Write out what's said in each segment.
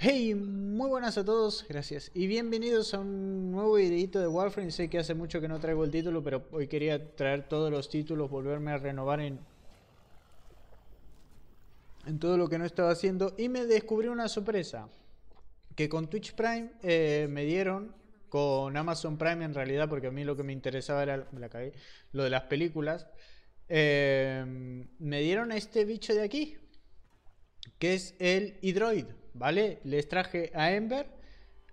Hey, muy buenas a todos, gracias y bienvenidos a un nuevo videito de Warframe. Sé que hace mucho que no traigo el título, pero hoy quería traer todos los títulos, volverme a renovar en, en todo lo que no estaba haciendo. Y me descubrí una sorpresa, que con Twitch Prime eh, me dieron, con Amazon Prime en realidad, porque a mí lo que me interesaba era, la lo de las películas, eh, me dieron este bicho de aquí, que es el Hidroid ¿vale? Les traje a Ember,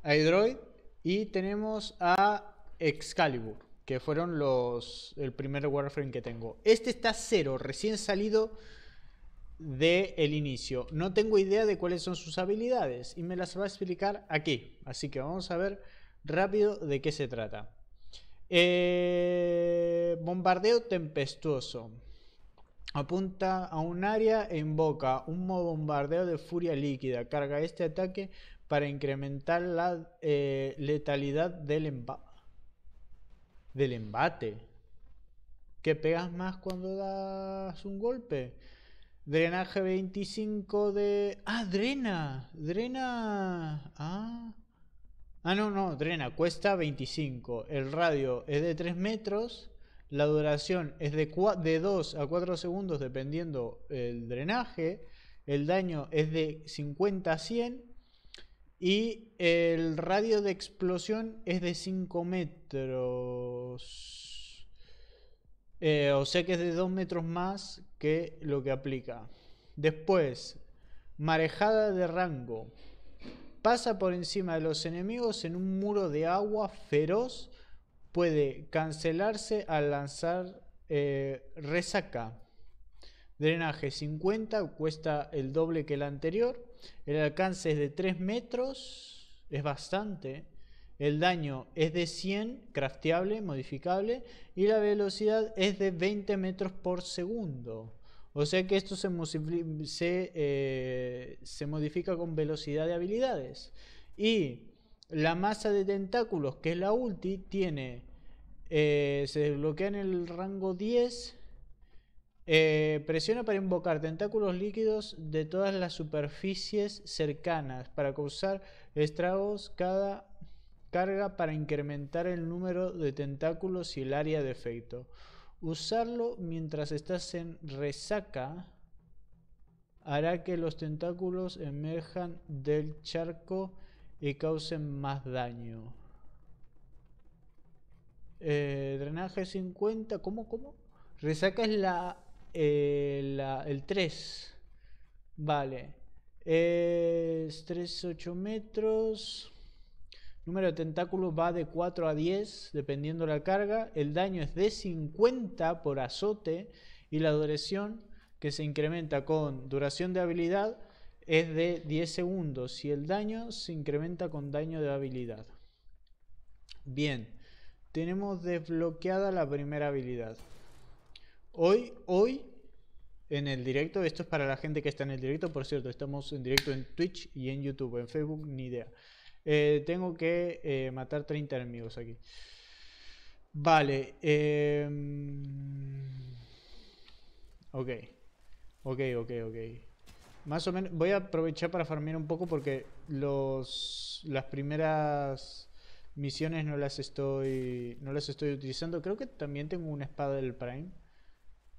a Hydroid y tenemos a Excalibur, que fueron los el primer Warframe que tengo. Este está cero, recién salido del inicio. No tengo idea de cuáles son sus habilidades y me las va a explicar aquí. Así que vamos a ver rápido de qué se trata. Eh, bombardeo tempestuoso apunta a un área e invoca un modo bombardeo de furia líquida. Carga este ataque para incrementar la eh, letalidad del, del embate. ¿Qué pegas más cuando das un golpe? Drenaje 25 de... Ah, drena. Drena... Ah. Ah, no, no, drena. Cuesta 25. El radio es de 3 metros. La duración es de, 2 a 4 segundos dependiendo el drenaje. El daño es de 50 a 100. Y el radio de explosión es de 5 metros. Eh, o sea que es de 2 metros más que lo que aplica. Después, marejada de rango. Pasa por encima de los enemigos en un muro de agua feroz puede cancelarse al lanzar eh, resaca. Drenaje 50, cuesta el doble que el anterior. El alcance es de 3 metros, es bastante. El daño es de 100, crafteable, modificable. Y la velocidad es de 20 metros por segundo. O sea que esto se eh, modifica con velocidad de habilidades. Y la masa de tentáculos, que es la ulti, tiene... Eh, se desbloquea en el rango 10. Eh, presiona para invocar tentáculos líquidos de todas las superficies cercanas para causar estragos cada carga para incrementar el número de tentáculos y el área de efecto. Usarlo mientras estás en resaca hará que los tentáculos emerjan del charco y causen más daño. Eh, drenaje 50, ¿cómo? ¿Cómo? Resaca es la, eh, la el 3. Vale. Es 3, 8 metros. Número de tentáculos va de 4 a 10, dependiendo la carga. El daño es de 50 por azote y la duración, que se incrementa con duración de habilidad, es de 10 segundos Y el daño se incrementa con daño de habilidad. Bien, tenemos desbloqueada la primera habilidad. Hoy, hoy, en el directo, esto es para la gente que está en el directo, por cierto, estamos en directo en Twitch y en YouTube, en Facebook ni idea. Eh, tengo que eh, matar 30 enemigos aquí. Vale. Em, ok. Ok, ok, ok. Más o menos, voy a aprovechar para farmear un poco porque los, las primeras misiones no las estoy no las estoy utilizando. Creo que también tengo una espada del Prime,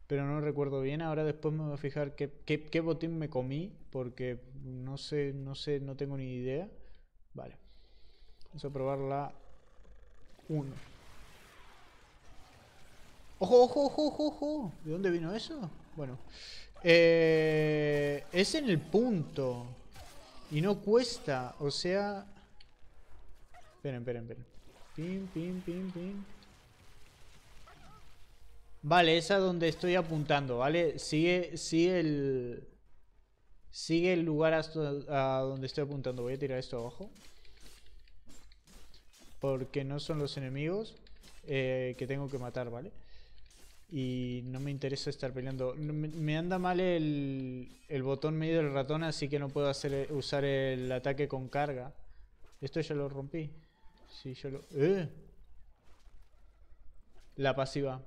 pero no recuerdo bien. Ahora después me voy a fijar qué, qué, botín me comí porque no sé, no sé, no tengo ni idea. Vale. Vamos a probar la 1. ¡Ojo, ojo, ojo, ojo, ojo! ¿De dónde vino eso? Bueno. Eh, es en el punto. Y no cuesta. O sea... Esperen, esperen, esperen. Pim, pim, pim, pim. Vale, es a donde estoy apuntando, ¿vale? Sigue, sigue el... Sigue el lugar hasta a donde estoy apuntando. Voy a tirar esto abajo. Porque no son los enemigos eh, que tengo que matar, ¿vale? Y no me interesa estar peleando. Me, anda mal el, botón medio del ratón, así que no puedo hacer, eh, usar el ataque con carga. Esto ya lo rompí. Sí, yo ¿eh? La pasiva.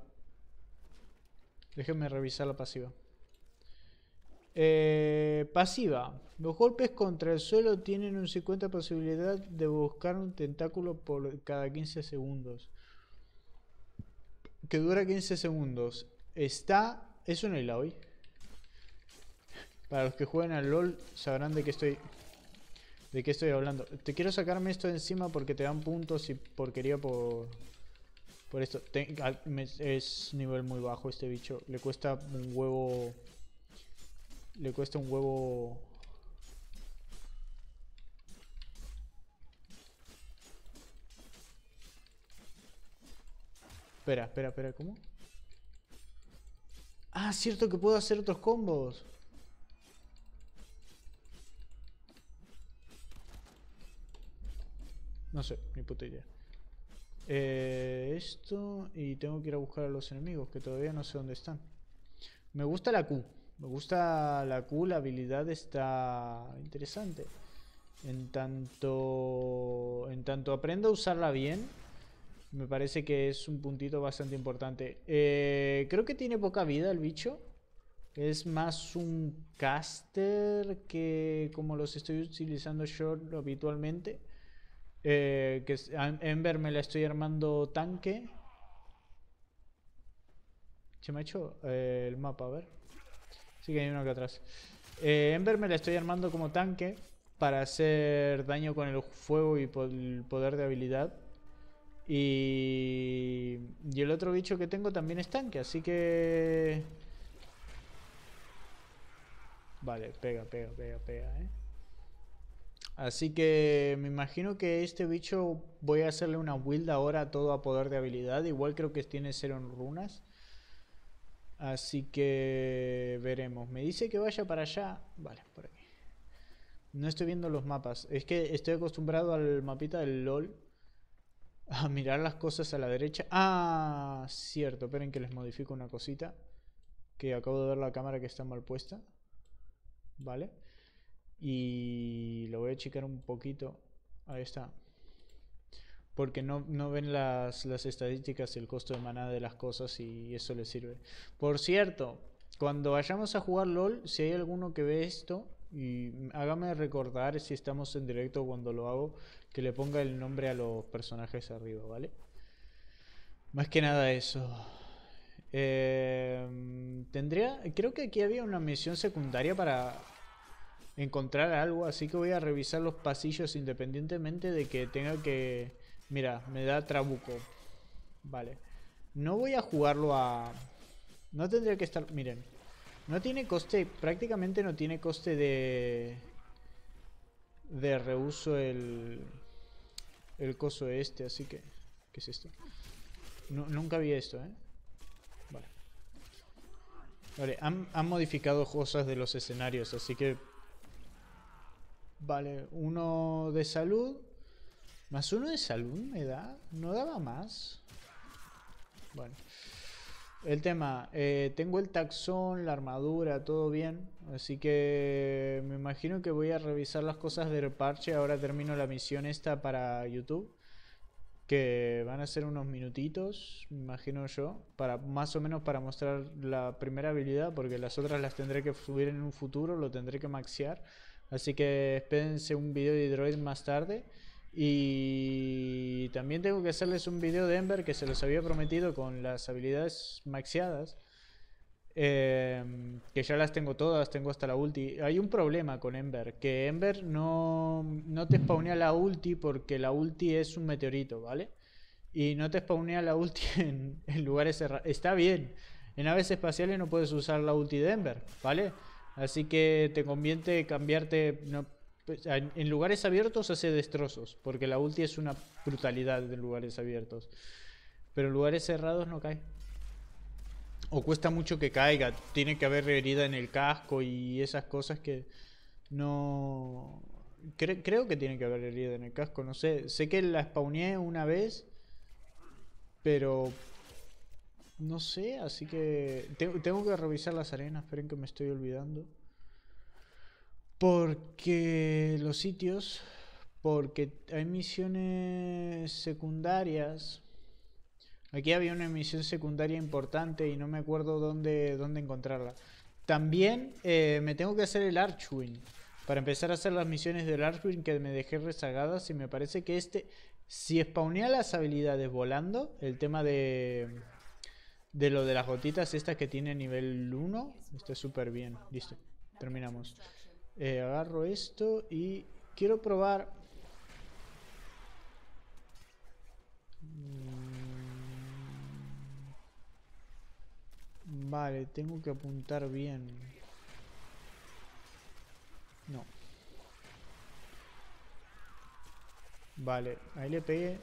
Déjenme revisar la pasiva. Eh, pasiva. Los golpes contra el suelo tienen un 50% posibilidad de buscar un tentáculo por cada 15 segundos que dura 15 segundos. Está... Es el hoy Para los que juegan al LOL sabrán de qué estoy... De qué estoy hablando. Te quiero sacarme esto de encima porque te dan puntos y porquería por... Por esto. es nivel muy bajo este bicho. Le cuesta un huevo... Le cuesta un huevo Espera, espera, espera, ¿cómo? Ah, cierto que puedo hacer otros combos. No sé, ni puta idea. Eh, esto y tengo que ir a buscar a los enemigos, que todavía no sé dónde están. Me gusta la Q. Me gusta la Q, la habilidad está interesante. En tanto, en tanto aprenda a usarla bien, me parece que es un puntito bastante importante. Eh, creo que tiene poca vida el bicho. Es más un caster que como los estoy utilizando yo habitualmente. Eh, que Ember me la estoy armando tanque. Se me ha hecho eh, el mapa, a ver. Sí que hay uno que atrás. Ember me la estoy armando como tanque para hacer daño con el fuego y el poder de habilidad. Y, y el otro bicho que tengo también es tanque, así que... Vale, pega, pega, pega, pega, ¿eh? Así que me imagino que este bicho voy a hacerle una build ahora todo a poder de habilidad. Igual creo que tiene cero en runas. Así que veremos. Me dice que vaya para allá. Vale, por aquí. No estoy viendo los mapas. Es que estoy acostumbrado al mapita del LOL a mirar las cosas a la derecha. Ah, cierto, esperen que les modifico una cosita. Que acabo de ver la cámara que está mal puesta. Vale. Y lo voy a checar un poquito. Ahí está. Porque no, ven las, las estadísticas el costo de manada de las cosas y eso les sirve. Por cierto, cuando vayamos a jugar LOL, si hay alguno que ve esto, y hágame recordar si estamos en directo cuando lo hago, que le ponga el nombre a los personajes arriba, ¿vale? Más que nada eso. Em, tendría. Creo que aquí había una misión secundaria para encontrar algo, así que voy a revisar los pasillos independientemente de que tenga que. Mira, me da trabuco. Vale. No voy a jugarlo a. No tendría que estar. Miren. No tiene coste, prácticamente no tiene coste de... De reuso el... El coso este, así que... ¿Qué es esto? nunca había esto, ¿eh? Vale. Vale, han, han modificado cosas de los escenarios, así que... Vale, uno de salud. Más uno de salud me da. No daba más. Bueno. El tema, eh, tengo el taxón, la armadura, todo bien. Así que me imagino que voy a revisar las cosas del parche. Ahora termino la misión esta para YouTube. Que van a ser unos minutitos, me imagino yo. Para, más o menos para mostrar la primera habilidad. Porque las otras las tendré que subir en un futuro, lo tendré que maxear. Así que espérense un video de Droid más tarde. Y también tengo que hacerles un video de Ember que se los había prometido con las habilidades maxeadas. Eh, que ya las tengo todas, tengo hasta la ulti. Hay un problema con Ember, que Ember no, no te spawnea la ulti porque la ulti es un meteorito, ¿vale? Y no te spawnea la ulti en, lugares cerrados. Está bien, en aves espaciales no puedes usar la ulti de Ember, ¿vale? Así que te conviene cambiarte... Pues, en, lugares abiertos hace destrozos, porque la ulti es una brutalidad en lugares abiertos. Pero en lugares cerrados no cae. O cuesta mucho que caiga. Tiene que haber herida en el casco y esas cosas que no... creo que tiene que haber herida en el casco, no sé. Sé que la spawné una vez, pero... No sé, así que... tengo que revisar las arenas, esperen que me estoy olvidando. Porque los sitios, porque hay misiones secundarias. Aquí había una misión secundaria importante y no me acuerdo dónde, dónde encontrarla. También eh, me tengo que hacer el Archwing. Para empezar a hacer las misiones del Archwing que me dejé rezagadas. Y me parece que este... Si spawnea las habilidades volando, el tema de... De lo de las gotitas estas que tiene nivel 1, está súper bien. Listo, terminamos. Eh, agarro esto y quiero probar... Mm. Vale, tengo que apuntar bien. No. Vale, ahí le pegué.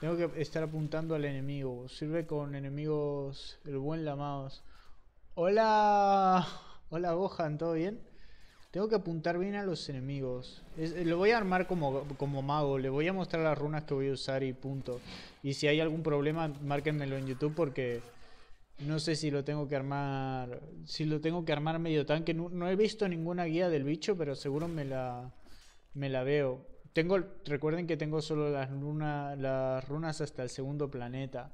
Tengo que estar apuntando al enemigo. Sirve con enemigos el buen Lamados. ¡Hola! Hola Gohan, ¿todo bien? Tengo que apuntar bien a los enemigos. Eh, lo voy a armar como, como mago. Le voy a mostrar las runas que voy a usar y punto. Y si hay algún problema, márquenmelo en YouTube porque... No sé si lo tengo que armar... Si lo tengo que armar medio tanque. No, he visto ninguna guía del bicho, pero seguro me la, me la veo. Tengo, recuerden que tengo solo las, las runas hasta el segundo planeta.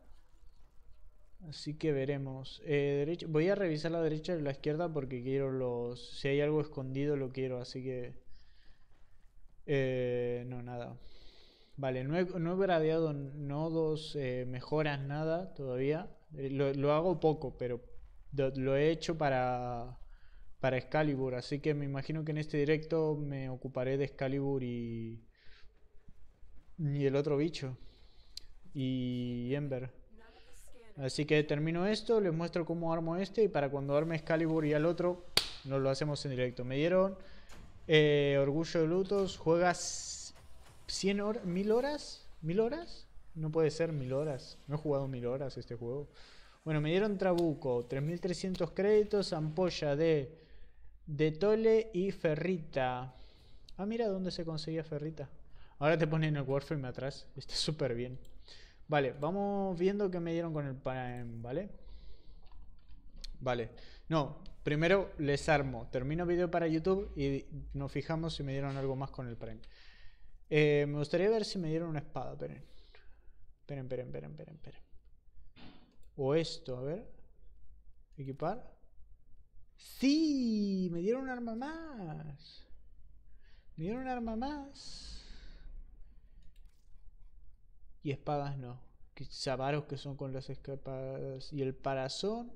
Así que veremos. Eh, voy a revisar la derecha y la izquierda porque quiero los... Si hay algo escondido lo quiero, así que... Eh, no, nada. Vale, no he, no he gradeado nodos, eh, mejoras, nada todavía. Lo, hago poco, pero lo, he hecho para, para Excalibur. Así que me imagino que en este directo me ocuparé de Excalibur y... Y el otro bicho. Y Ember. Así que termino esto, les muestro cómo armo este y para cuando arme Excalibur y al otro, nos lo hacemos en directo. Me dieron eh, Orgullo de Lutos, juegas 100 horas, 1000 horas, horas. No puede ser 1000 horas, no he jugado 1000 horas este juego. Bueno, me dieron Trabuco, 3300 créditos, ampolla de, de Tole y Ferrita. Ah, mira dónde se conseguía Ferrita. Ahora te ponen el Warframe atrás, está súper bien. Vale, vamos viendo qué me dieron con el Prime, ¿vale? Vale. No, primero les armo. Termino video para YouTube y nos fijamos si me dieron algo más con el Prime. Eh, me gustaría ver si me dieron una espada. pero Esperen, esperen, esperen, esperen, esperen. O esto, a ver. Equipar. ¡Sí! Me dieron un arma más. Me dieron un arma más y espadas no. Sabaros que son con las escapadas y el parazón.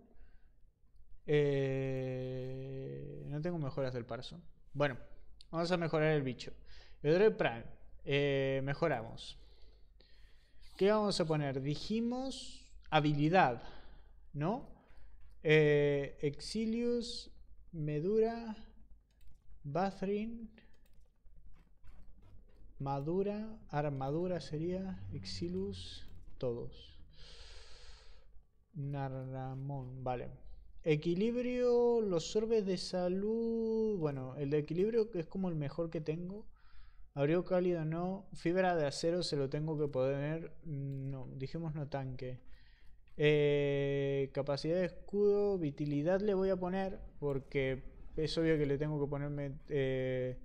Eh, no tengo mejoras del parazón. Bueno, vamos a mejorar el bicho. El Prime, eh, mejoramos. ¿Qué vamos a poner? Dijimos habilidad, ¿no? Eh, Exilius, Medura, Bathrin armadura, armadura sería Exilus, todos. Narramón, vale. Equilibrio, los sorbes de salud. Bueno, el de equilibrio es como el mejor que tengo. Abrió cálido, no. Fibra de acero se lo tengo que poner. No, dijimos no tanque. Eh, capacidad de escudo, vitalidad le voy a poner porque es obvio que le tengo que ponerme eh,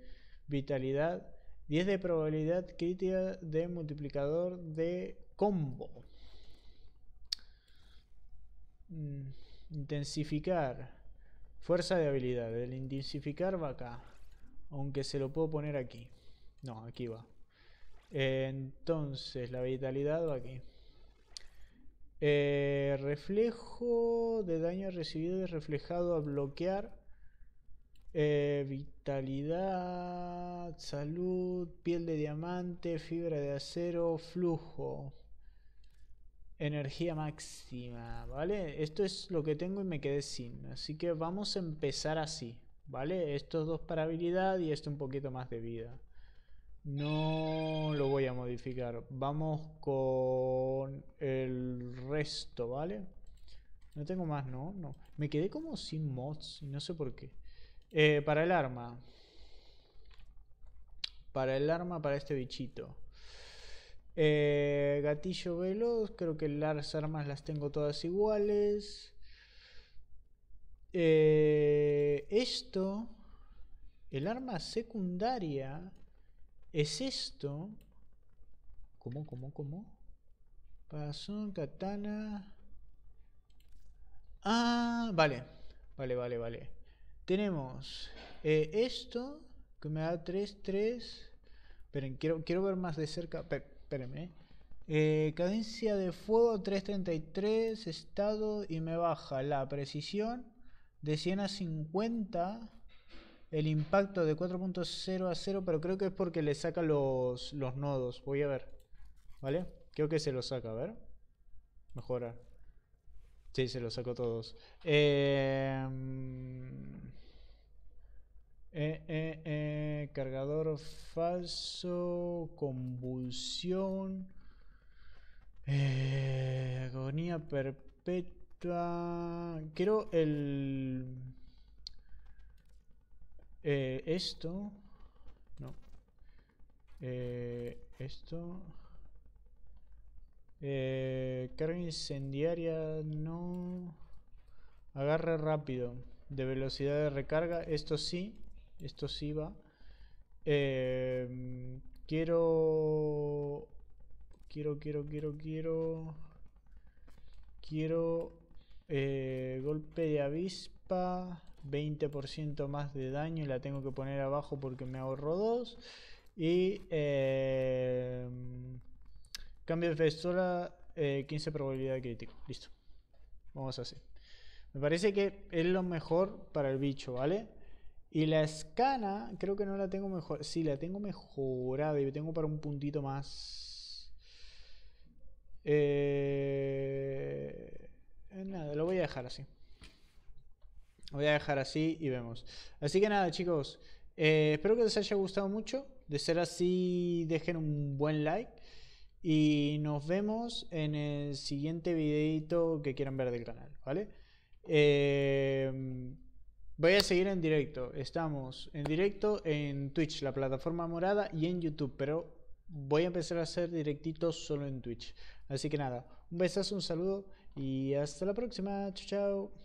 vitalidad. 10 de probabilidad crítica de multiplicador de combo. Mm, intensificar. Fuerza de habilidad. El intensificar va acá. Aunque se lo puedo poner aquí. No, aquí va. Entonces, la vitalidad va aquí. Eh, reflejo de daño recibido y reflejado a bloquear. Eh, vitalidad, salud, piel de diamante, fibra de acero, flujo. Energía máxima, ¿vale? Esto es lo que tengo y me quedé sin. Así que vamos a empezar así, ¿vale? Estos dos para habilidad y esto un poquito más de vida. No lo voy a modificar. Vamos con el resto, ¿vale? No tengo más, ¿no? No. Me quedé como sin mods y no sé por qué. Eh, para el arma. Para el arma, para este bichito. Eh, gatillo veloz. Creo que las armas las tengo todas iguales. Eh, esto. El arma secundaria. Es esto. ¿Cómo, cómo, cómo? Pasón, katana. Ah, vale. Vale, vale, vale. Tenemos eh, esto que me da 3.3. 3. Esperen, quiero, quiero ver más de cerca. Espérenme. Eh, cadencia de fuego 333, estado y me baja la precisión de 100 a 50 el impacto de 4.0 a 0, pero creo que es porque le saca los, nodos. Voy a ver. ¿Vale? Creo que se los saca, a ver. Mejora. Sí, se los sacó todos. Eh, eh, eh, eh, cargador falso, convulsión, eh, agonía perpetua. Quiero el... esto. No. esto. carga incendiaria, no. Agarre rápido. De velocidad de recarga, esto sí. Esto sí va. Em, quiero... Quiero, quiero, quiero, quiero... Quiero... Eh, golpe de avispa. 20% más de daño y la tengo que poner abajo porque me ahorro dos Y... Em, cambio de eh, 15 probabilidad de crítico. Listo. Vamos hacer Me parece que es lo mejor para el bicho, ¿vale? Y la escana, creo que no la tengo mejor. Sí, la tengo mejorada. y tengo para un puntito más. Eh, nada, lo voy a dejar así. Lo voy a dejar así y vemos. Así que nada, chicos. Eh, espero que les haya gustado mucho. De ser así, dejen un buen like. Y nos vemos en el siguiente videito que quieran ver del canal, ¿vale? Eh, Voy a seguir en directo. Estamos en directo en Twitch, la plataforma morada, y en YouTube, pero voy a empezar a hacer directitos solo en Twitch. Así que nada, un besazo, un saludo y hasta la próxima. Chau chao.